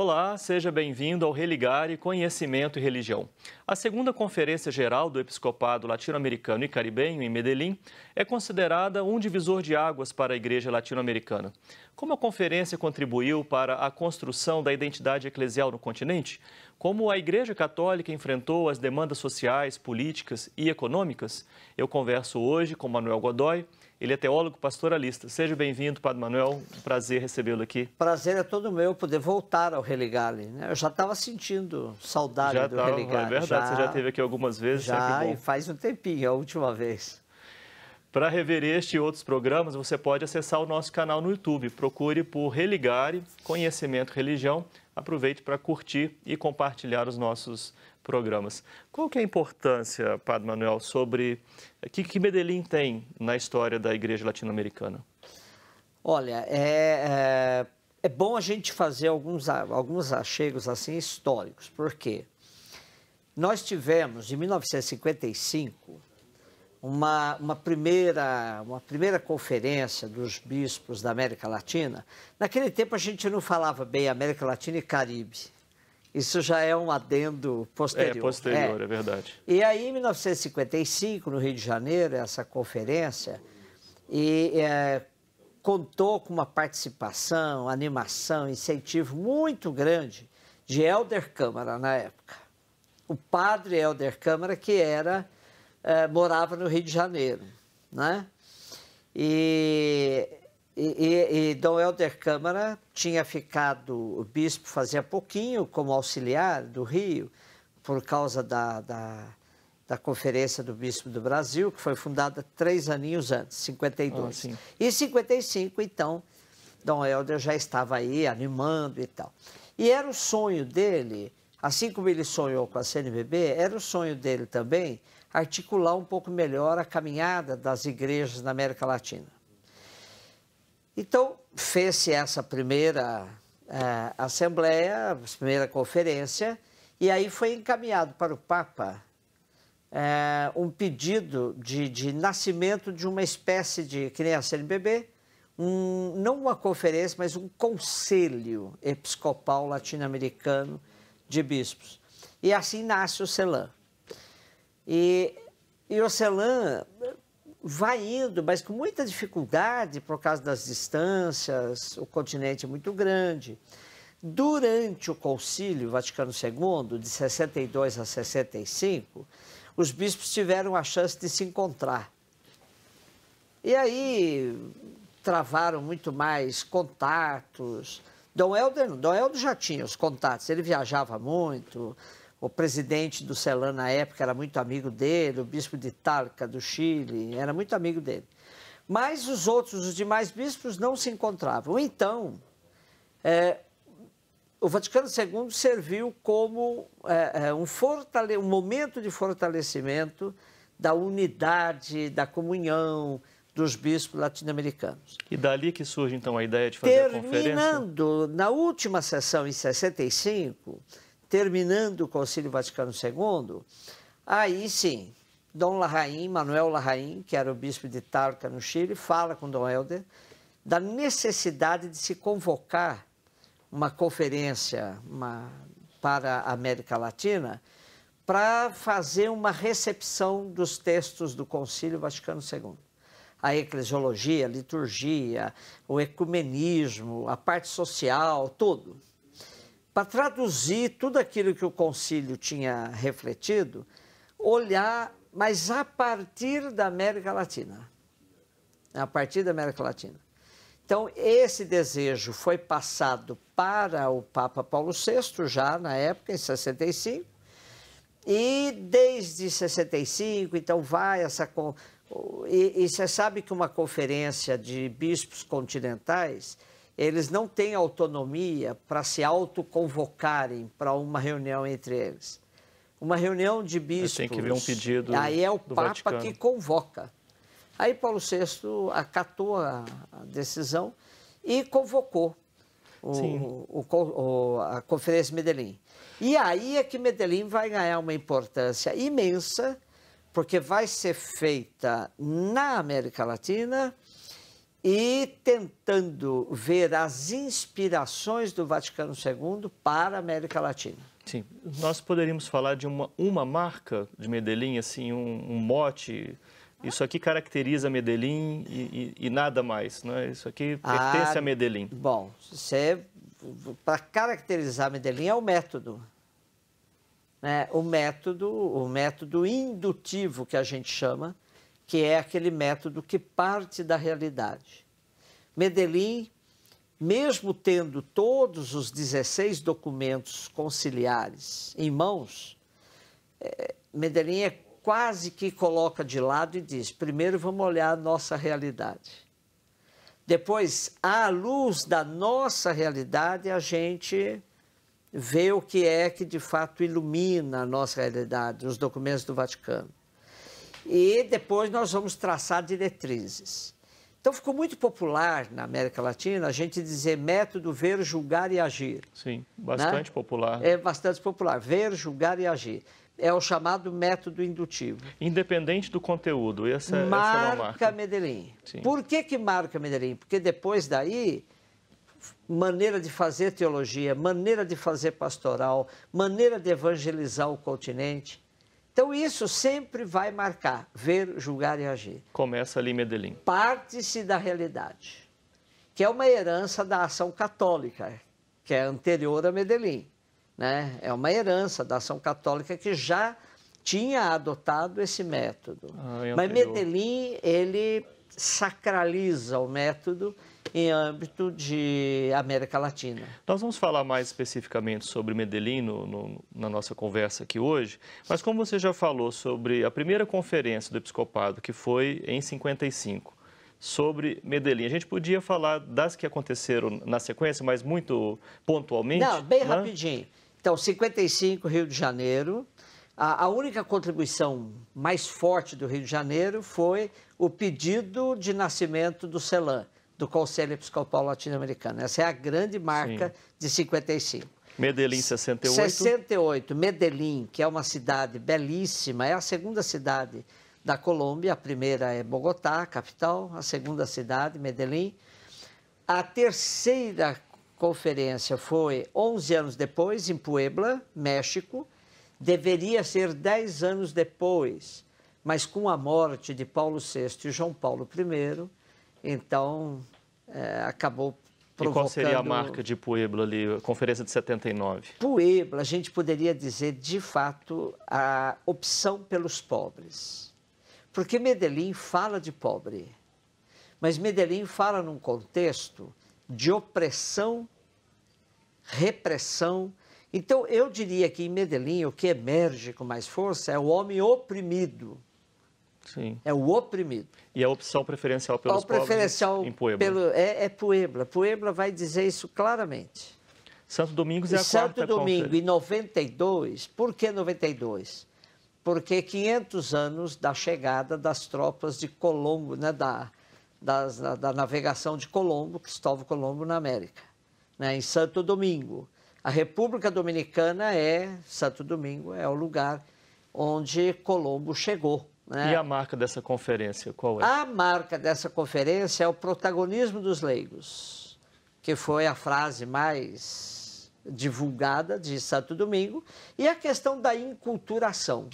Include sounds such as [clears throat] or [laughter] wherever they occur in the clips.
Olá, seja bem-vindo ao Religare Conhecimento e Religião. A segunda Conferência Geral do Episcopado Latino-Americano e Caribenho, em Medellín, é considerada um divisor de águas para a Igreja Latino-Americana. Como a conferência contribuiu para a construção da identidade eclesial no continente? Como a Igreja Católica enfrentou as demandas sociais, políticas e econômicas? Eu converso hoje com Manuel Godoy, ele é teólogo pastoralista. Seja bem-vindo, Padre Manuel. prazer recebê-lo aqui. Prazer é todo meu poder voltar ao Religale. Né? Eu já estava sentindo saudade já do tava, Religale. É verdade, já, você já esteve aqui algumas vezes. Já, e faz um tempinho, é a última vez. Para rever este e outros programas, você pode acessar o nosso canal no YouTube. Procure por Religare, Conhecimento Religião. Aproveite para curtir e compartilhar os nossos programas. Qual que é a importância, Padre Manuel, sobre eh, que, que Medellín tem na história da Igreja Latino-Americana? Olha, é, é, é, bom a gente fazer alguns, alguns achegos assim históricos, porque nós tivemos, em 1955, uma, uma, primeira, uma primeira conferência dos bispos da América Latina. Naquele tempo a gente não falava bem América Latina e Caribe. Isso já é um adendo posterior. É, posterior, é, é verdade. E aí, em 1955, no Rio de Janeiro, essa conferência, e é, contou com uma participação, animação, incentivo muito grande de Helder Câmara na época. O padre Helder Câmara, que era, é, morava no Rio de Janeiro, né? E e, e, Dom Helder Câmara tinha ficado o bispo fazia pouquinho como auxiliar do Rio, por causa da, da, da Conferência do Bispo do Brasil, que foi fundada três aninhos antes, 52. Ah, e 55, então, Dom Helder já estava aí animando e tal. E era o sonho dele, assim como ele sonhou com a CNBB, era o sonho dele também articular um pouco melhor a caminhada das igrejas na América Latina. Então, fez-se essa primeira é, assembleia, a primeira conferência, e aí foi encaminhado para o Papa é, um pedido de, de, nascimento de uma espécie de criança NBB, um, não uma conferência, mas um conselho episcopal latino-americano de bispos. E assim nasce o CELAM. E, e o CELAM vai indo, mas com muita dificuldade por causa das distâncias, o continente é muito grande. Durante o Concílio Vaticano II, de 62 a 65, os bispos tiveram a chance de se encontrar. E aí travaram muito mais contatos. Dom Helder, Dom Helder já tinha os contatos, ele viajava muito, o presidente do CELAN na época era muito amigo dele, o bispo de Talca, do Chile, era muito amigo dele. Mas os outros, os demais bispos, não se encontravam. Então, é, o Vaticano II serviu como é, é, um, fortale... um momento de fortalecimento da unidade, da comunhão dos bispos latino-americanos. E dali que surge, então, a ideia de fazer Terminando, a conferência? Terminando, na última sessão, em 65 terminando o Concílio Vaticano II, aí sim, Dom Larraim, Manuel Larraim, que era o bispo de Tarca, no Chile, fala com Dom Helder da necessidade de se convocar uma conferência uma, para a América Latina para fazer uma recepção dos textos do Concílio Vaticano II. A eclesiologia, a liturgia, o ecumenismo, a parte social, tudo para traduzir tudo aquilo que o concílio tinha refletido, olhar, mas a partir da América Latina. A partir da América Latina. Então, esse desejo foi passado para o Papa Paulo VI, já na época, em 65, e desde 65, então vai essa. E, e você sabe que uma conferência de bispos continentais eles não têm autonomia para se autoconvocarem para uma reunião entre eles. Uma reunião de bispos. Tem que ver um pedido. Aí é o Papa Vaticano. que convoca. Aí Paulo VI acatou a, decisão e convocou o, o, o, a Conferência de Medellín. E aí é que Medellín vai ganhar uma importância imensa, porque vai ser feita na América Latina e tentando ver as inspirações do Vaticano II para a América Latina. Sim, nós poderíamos falar de uma, uma marca de Medellín, assim, um, um mote. Isso aqui caracteriza Medellín e, e, e nada mais, é? Isso aqui pertence ah, a Medellín. Bom, é para caracterizar Medellín é o método. Né? O método, o método indutivo que a gente chama, que é aquele método que parte da realidade. Medellín, mesmo tendo todos os 16 documentos conciliares em mãos, é, Medellín é quase que coloca de lado e diz: primeiro vamos olhar a nossa realidade. Depois, à luz da nossa realidade, a gente vê o que é que de fato ilumina a nossa realidade, os documentos do Vaticano. E depois nós vamos traçar diretrizes. Então ficou muito popular na América Latina a gente dizer método ver, julgar e agir. Sim, né? bastante né? popular. É bastante popular, ver, julgar e agir. É o chamado método indutivo. Independente do conteúdo, essa, é, é marca essa é marca. Medellín. Sim. Por que, que marca Medellín? Porque depois daí, maneira de fazer teologia, maneira de fazer pastoral, maneira de evangelizar o continente. Então, isso sempre vai marcar, ver, julgar e agir. Começa ali em Medellín. Parte-se da realidade, que é uma herança da ação católica, que é anterior a Medellín. Né? É uma herança da ação católica que já tinha adotado esse método. Ah, Mas Medellín, ele sacraliza o método em âmbito de América Latina. Nós vamos falar mais especificamente sobre Medellín no, no, na nossa conversa aqui hoje, mas como você já falou sobre a primeira conferência do Episcopado, que foi em 55, sobre Medellín. A gente podia falar das que aconteceram na sequência, mas muito pontualmente. Não, bem né? rapidinho. Então, 55, Rio de Janeiro. A, única contribuição mais forte do Rio de Janeiro foi o pedido de nascimento do CELAM do Conselho Episcopal Latino-Americano. Essa é a grande marca Sim. de 55. Medellín 68. 68, Medellín, que é uma cidade belíssima, é a segunda cidade da Colômbia, a primeira é Bogotá, capital, a segunda cidade, Medellín. A terceira conferência foi 11 anos depois, em Puebla, México. Deveria ser 10 anos depois, mas com a morte de Paulo VI e João Paulo I, então, é, acabou provocando... E qual seria a marca de Puebla ali, a conferência de 79? Puebla, a gente poderia dizer, de fato, a opção pelos pobres. Porque Medellín fala de pobre, mas Medellín fala num contexto de opressão, repressão. Então, eu diria que em Medellín o que emerge com mais força é o homem oprimido Sim. É o oprimido. E a opção preferencial pelos a preferencial pobres em Puebla. Pelo, é, é Puebla. Puebla vai dizer isso claramente. Santo Domingos é a Santo Domingo, conferência. em 92, por que 92? Porque 500 anos da chegada das tropas de Colombo, né, da, das, da, da, navegação de Colombo, Cristóvão Colombo na América, né, em Santo Domingo. A República Dominicana é, Santo Domingo, é o lugar onde Colombo chegou. Né? E a marca dessa conferência, qual é? A marca dessa conferência é o protagonismo dos leigos, que foi a frase mais divulgada de Santo Domingo, e a questão da inculturação,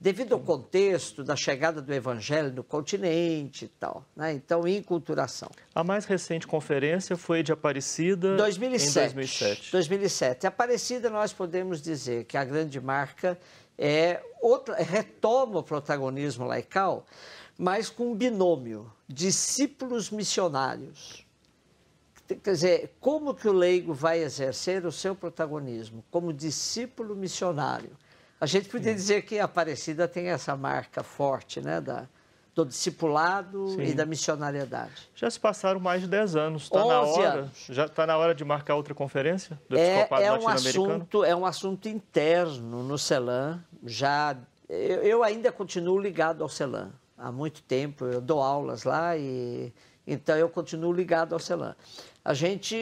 devido ao contexto da chegada do evangelho no continente e tal. Né? Então, inculturação. A mais recente conferência foi de Aparecida 2007, em 2007. 2007. Aparecida, nós podemos dizer que é a grande marca é outra, retoma o protagonismo laical, mas com um binômio, discípulos missionários. Quer dizer, como que o leigo vai exercer o seu protagonismo? Como discípulo missionário. A gente podia dizer que a Aparecida tem essa marca forte, né, da, do discipulado Sim. e da missionariedade. Já se passaram mais de 10 anos. Está na hora. Anos. Já está na hora de marcar outra conferência do é, é um assunto É um assunto interno no CELAM. Já eu, eu ainda continuo ligado ao CELAM há muito tempo. Eu dou aulas lá e então eu continuo ligado ao CELAM. A gente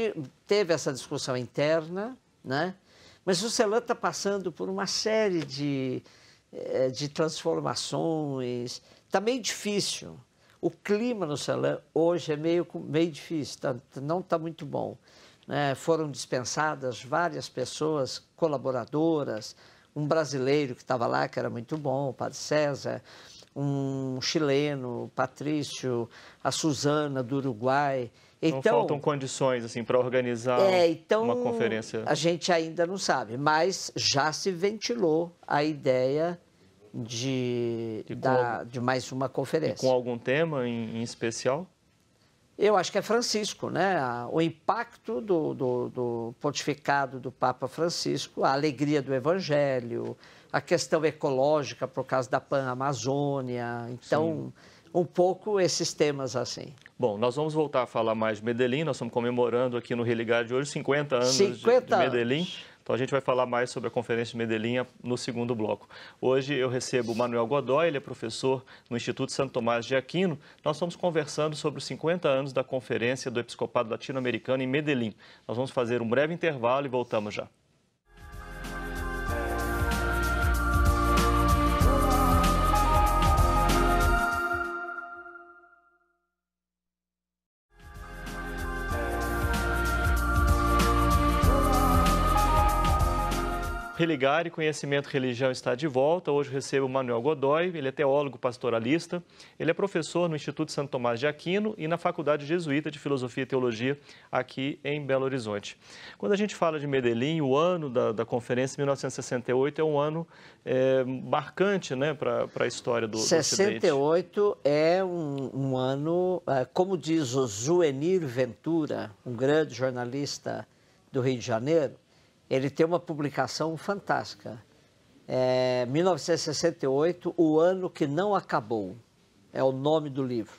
teve essa discussão interna, né? Mas o CELAM está passando por uma série de eh, de transformações. Está meio difícil. O clima no salão hoje é meio, meio difícil, tá, não está muito bom. Né? Foram dispensadas várias pessoas, colaboradoras, um brasileiro que estava lá, que era muito bom, o Padre César, um chileno, o Patrício, a Suzana do Uruguai. Então, não faltam condições assim para organizar é, então, uma conferência. A gente ainda não sabe, mas já se ventilou a ideia de, com, da, de mais uma conferência. com algum tema em, em, especial? Eu acho que é Francisco, né? O impacto do, do, do pontificado do Papa Francisco, a alegria do Evangelho, a questão ecológica por causa da Pan Amazônia. Então. Sim um pouco esses temas assim. Bom, nós vamos voltar a falar mais de Medellín. Nós estamos comemorando aqui no Religar de hoje 50 anos 50 de, de Medellín. Anos. Então a gente vai falar mais sobre a Conferência de Medellín no segundo bloco. Hoje eu recebo o Manuel Godoy, ele é professor no Instituto Santo Tomás de Aquino. Nós estamos conversando sobre os 50 anos da Conferência do Episcopado Latino-Americano em Medellín. Nós vamos fazer um breve intervalo e voltamos já. Religar e Conhecimento, Religião está de volta. Hoje recebo o Manuel Godoy, ele é teólogo pastoralista, ele é professor no Instituto Santo Tomás de Aquino e na Faculdade Jesuíta de Filosofia e Teologia aqui em Belo Horizonte. Quando a gente fala de Medellín, o ano da, da conferência, 1968, é um ano é, marcante né, para a história do, 68 do é um, um ano, eh, como diz o Zuenir Ventura, um grande jornalista do Rio de Janeiro, ele tem uma publicação fantástica. É, 1968, O Ano Que Não Acabou, é o nome do livro.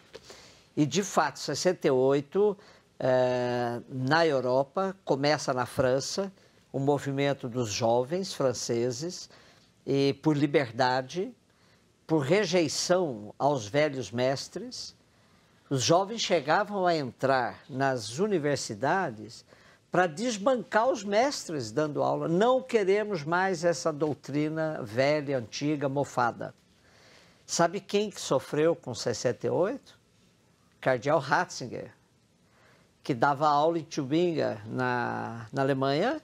E, de fato, 68, é, na Europa, começa na França, o movimento dos jovens franceses e por liberdade, por rejeição aos velhos mestres. Os jovens chegavam a entrar nas universidades para desbancar os mestres dando aula. Não queremos mais essa doutrina velha, antiga, mofada. Sabe quem que sofreu com 68? Cardeal Ratzinger, que dava aula em Tübingen, na, na Alemanha.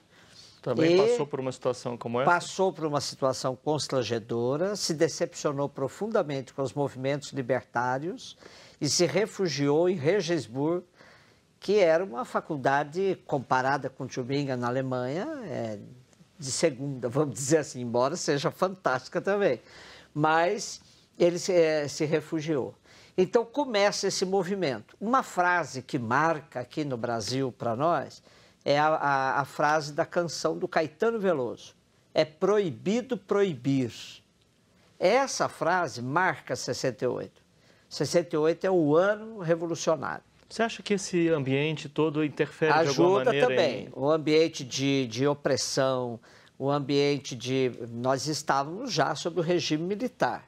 Também passou por uma situação como essa? Passou por uma situação constrangedora, se decepcionou profundamente com os movimentos libertários e se refugiou em Regensburg, que era uma faculdade comparada com Tübingen na Alemanha, é, de segunda, [laughs] vamos dizer assim, embora seja fantástica também. Mas ele se, é, se refugiou. Então começa esse movimento. Uma frase que marca aqui no Brasil para nós é a, a, a, frase da canção do Caetano Veloso: É proibido proibir. Essa frase marca 68. 68 é o ano revolucionário. Você acha que esse ambiente todo interfere Ajuda de alguma maneira? Ajuda também. Em... O ambiente de, de opressão, o ambiente de... Nós estávamos já sob o regime militar.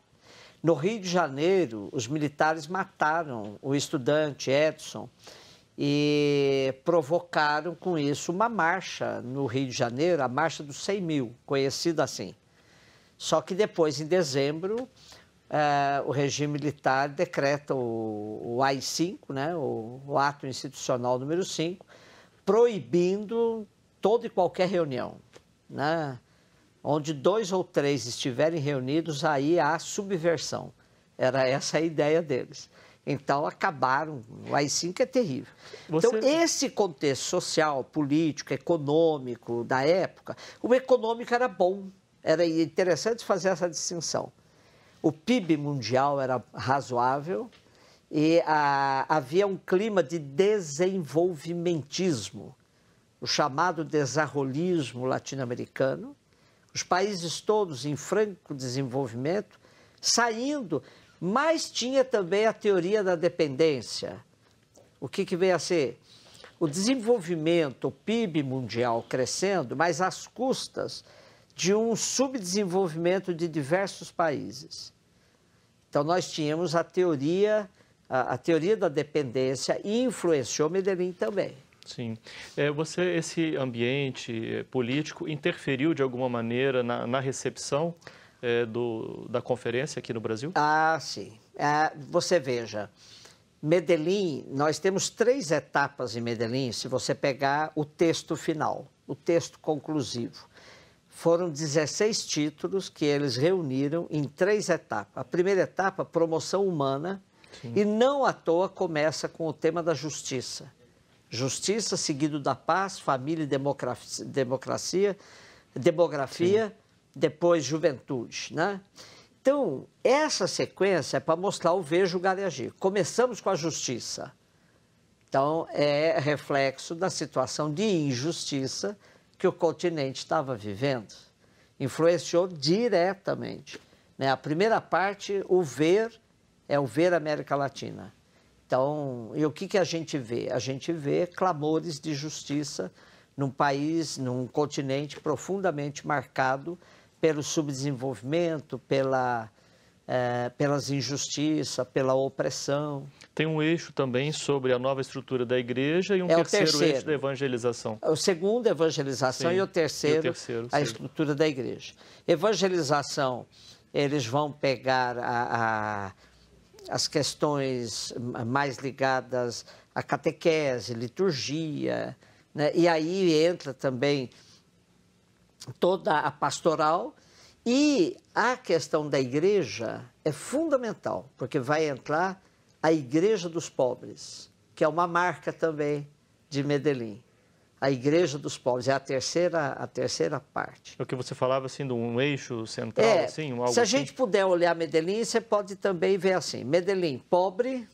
No Rio de Janeiro, os militares mataram o estudante Edson e provocaram com isso uma marcha no Rio de Janeiro, a Marcha dos 100 mil, conhecida assim. Só que depois, em dezembro, Uh, o regime militar decreta o, o AI-5, né, o, o, ato institucional número 5, proibindo toda e qualquer reunião. Né, onde dois ou três estiverem reunidos, aí há subversão. Era essa a ideia deles. Então, acabaram. O AI-5 é terrível. Então, Você... Então, esse contexto social, político, econômico da época, o econômico era bom. Era interessante fazer essa distinção o PIB mundial era razoável e a, ah, havia um clima de desenvolvimentismo, o chamado desarrolismo latino-americano, os países todos em franco desenvolvimento, saindo, mas tinha também a teoria da dependência. O que, que veio a ser? O desenvolvimento, o PIB mundial crescendo, mas às custas de um subdesenvolvimento de diversos países. Então, nós tínhamos a teoria, a, a teoria da dependência e influenciou Medellín também. Sim. É, você, esse ambiente eh, político interferiu de alguma maneira na, na recepção é, do, da conferência aqui no Brasil? Ah, sim. É, você veja, Medellín, nós temos três etapas em Medellín, se você pegar o texto final, o texto conclusivo foram 16 títulos que eles reuniram em três etapas. A primeira etapa, promoção humana, Sim. e não à toa começa com o tema da justiça. Justiça seguido da paz, família e democracia, democracia demografia, Sim. depois juventude, né? Então, essa sequência é para mostrar o vejo galeagir. Começamos com a justiça. Então, é reflexo da situação de injustiça que o continente estava vivendo influenciou diretamente. Né? A primeira parte, o ver, é o ver América Latina. Então, e o que, que a gente vê? A gente vê clamores de justiça num país, num continente profundamente marcado pelo subdesenvolvimento, pela é, pelas injustiças, pela opressão. Tem um eixo também sobre a nova estrutura da igreja e um é terceiro, terceiro, eixo da evangelização. O segundo, evangelização, Sim, e o terceiro, e o terceiro a estrutura da igreja. Evangelização, eles vão pegar a, a, as questões mais ligadas à catequese, liturgia, né? e aí entra também toda a pastoral, e a questão da igreja é fundamental, porque vai entrar a Igreja dos Pobres, que é uma marca também de Medellín. A Igreja dos Pobres é a terceira, a terceira parte. É o que você falava assim de um eixo central, é, assim, algo Se a assim. gente puder olhar Medellín, você pode também ver assim, Medellín pobre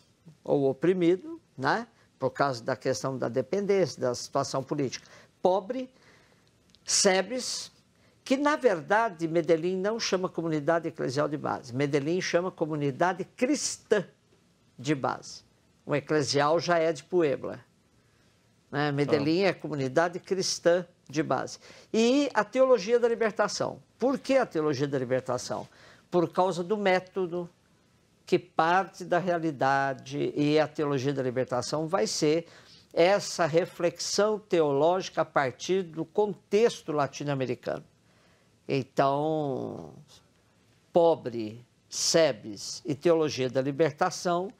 ou oprimido, né? Por causa da questão da dependência, da situação política. Pobre, sebes que na verdade Medellín não chama comunidade eclesial de base, Medellín chama comunidade cristã de base. O eclesial já é de Puebla. Né? Medellín ah. é comunidade cristã de base. E a teologia da libertação. Por que a teologia da libertação? Por causa do método que parte da realidade e a teologia da libertação vai ser essa reflexão teológica a partir do contexto latino-americano. Então, pobre, SEBES e Teologia da Libertação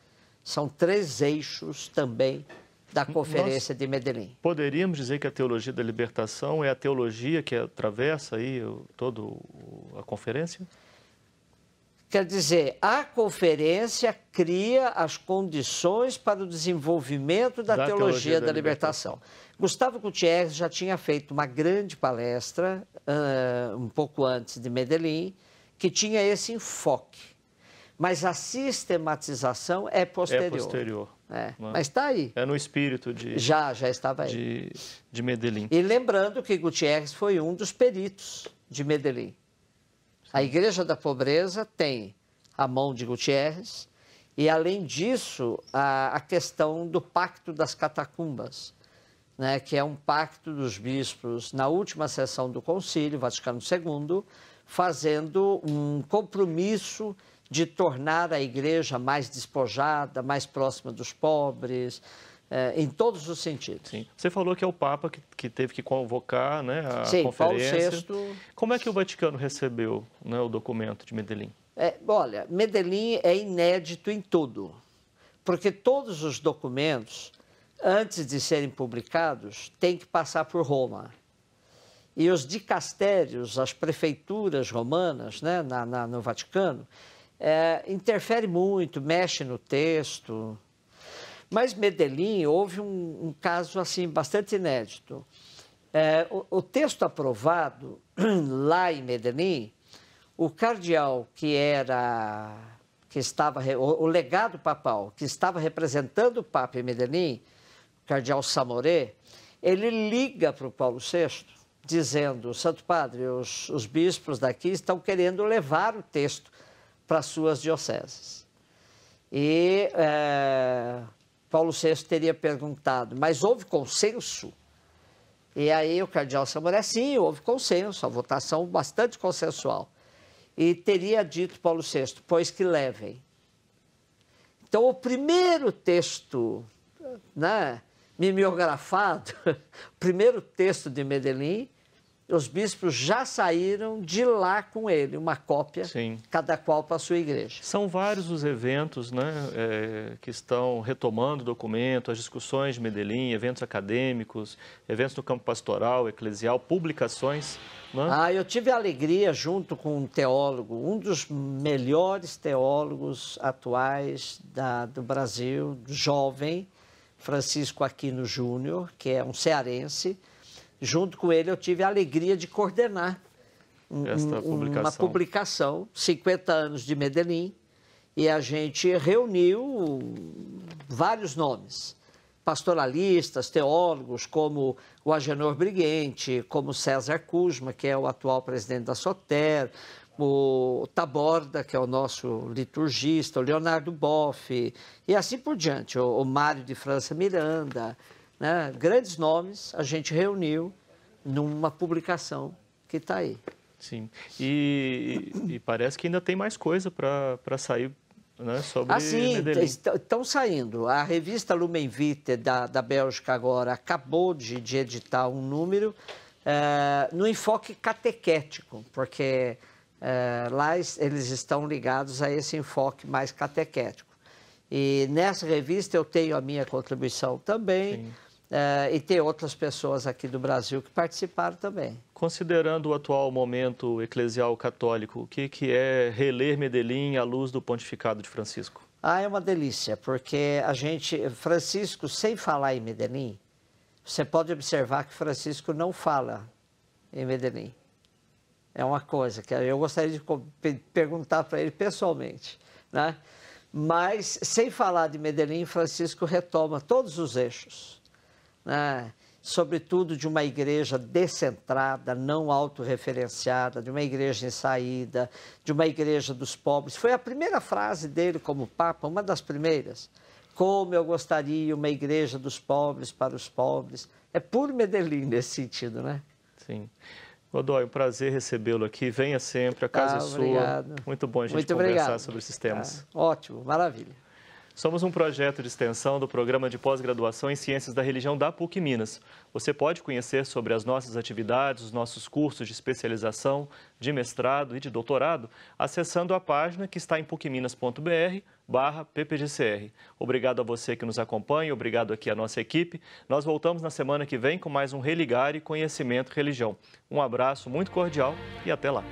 são três eixos também da Conferência Nós de Medellín. Poderíamos dizer que a Teologia da Libertação é a teologia que atravessa aí todo a conferência? Quer dizer, a conferência cria as condições para o desenvolvimento da, da teologia, teologia, da, da libertação. libertação. Gustavo Gutierrez já tinha feito uma grande palestra uh, um pouco antes de Medellín, que tinha esse enfoque. Mas a sistematização é posterior. É posterior. É, né? mas está aí. É no espírito de. Já, já estava aí. De, de Medellín. E lembrando que Gutierrez foi um dos peritos de Medellín. A Igreja da Pobreza tem a mão de Gutierrez e, além disso, a, a questão do Pacto das Catacumbas, né, que é um pacto dos bispos na última sessão do Concílio Vaticano II, fazendo um compromisso de tornar a igreja mais despojada, mais próxima dos pobres, é, em todos os sentidos. Sim. Você falou que é o Papa que, que teve que convocar né, a Sim, conferência. Paulo VI... Como é que o Vaticano recebeu né, o documento de Medellín? É, olha, Medellín é inédito em tudo, porque todos os documentos, antes de serem publicados, têm que passar por Roma. E os dicastérios, as prefeituras romanas, né, na, na, no Vaticano, é, eh, interfere muito, mexe no texto, mas Medellín houve um, um caso assim bastante inédito. É, o, o, texto aprovado [clears throat] lá em Medellín, o cardeal que era que estava o, o legado papal que estava representando o Papa em Medellín, o cardeal Samoré, ele liga para o Paulo VI dizendo: Santo Padre, os, os bispos daqui estão querendo levar o texto para suas dioceses. E é, Paulo VI teria perguntado, mas houve consenso? E aí o cardeal Samoré, sim, houve consenso, a votação bastante consensual. E teria dito Paulo VI, pois que levem. Então, o primeiro texto né, mimeografado, [laughs] o primeiro texto de Medellín, os bispos já saíram de lá com ele, uma cópia, Sim. cada qual para a sua igreja. São vários os eventos né, é, que estão retomando o documento, as discussões de Medellín, eventos acadêmicos, eventos no campo pastoral, eclesial, publicações. Né? Ah, eu tive a alegria, junto com um teólogo, um dos melhores teólogos atuais da, do Brasil, jovem, Francisco Aquino Júnior, que é um cearense, junto com ele eu tive a alegria de coordenar um, publicação. uma publicação, 50 anos de Medellín, e a gente reuniu vários nomes, pastoralistas, teólogos, como o Agenor Briguente, como César Kuzma, que é o atual presidente da Soter, o Taborda, que é o nosso liturgista, o Leonardo Boff, e assim por diante, o, o Mário de França Miranda, né, grandes nomes, a gente reuniu numa publicação que está aí. Sim, e, e, parece que ainda tem mais coisa para sair né, sobre ah, sim, estão saindo. A revista Lumen Vitae da, da Bélgica agora acabou de, de editar um número é, no enfoque catequético, porque é, lá eles estão ligados a esse enfoque mais catequético. E nessa revista eu tenho a minha contribuição também. Uh, e tem outras pessoas aqui do Brasil que participaram também. Considerando o atual momento eclesial católico, o que, que é reler Medellín à luz do pontificado de Francisco? Ah, é uma delícia, porque a gente. Francisco, sem falar em Medellín, você pode observar que Francisco não fala em Medellín. É uma coisa que eu gostaria de perguntar para ele pessoalmente, né? Mas, sem falar de Medellín, Francisco retoma todos os eixos, né? sobretudo de uma igreja descentrada, não autorreferenciada, de uma igreja em saída, de uma igreja dos pobres. Foi a primeira frase dele como Papa, uma das primeiras. Como eu gostaria uma igreja dos pobres para os pobres. É puro Medellín nesse sentido, né? Sim. Godoy, um prazer recebê-lo aqui. Venha sempre, a casa é ah, é sua. Obrigado. Muito bom a gente Muito conversar obrigado. sobre esses temas. Ah, ótimo, maravilha. Somos um projeto de extensão do Programa de Pós-Graduação em Ciências da Religião da PUC Minas. Você pode conhecer sobre as nossas atividades, os nossos cursos de especialização, de mestrado e de doutorado, acessando a página que está em pucminas.br barra ppgcr. Obrigado a você que nos acompanha, obrigado aqui à nossa equipe. Nós voltamos na semana que vem com mais um Religar e Conhecimento Religião. Um abraço muito cordial e até lá.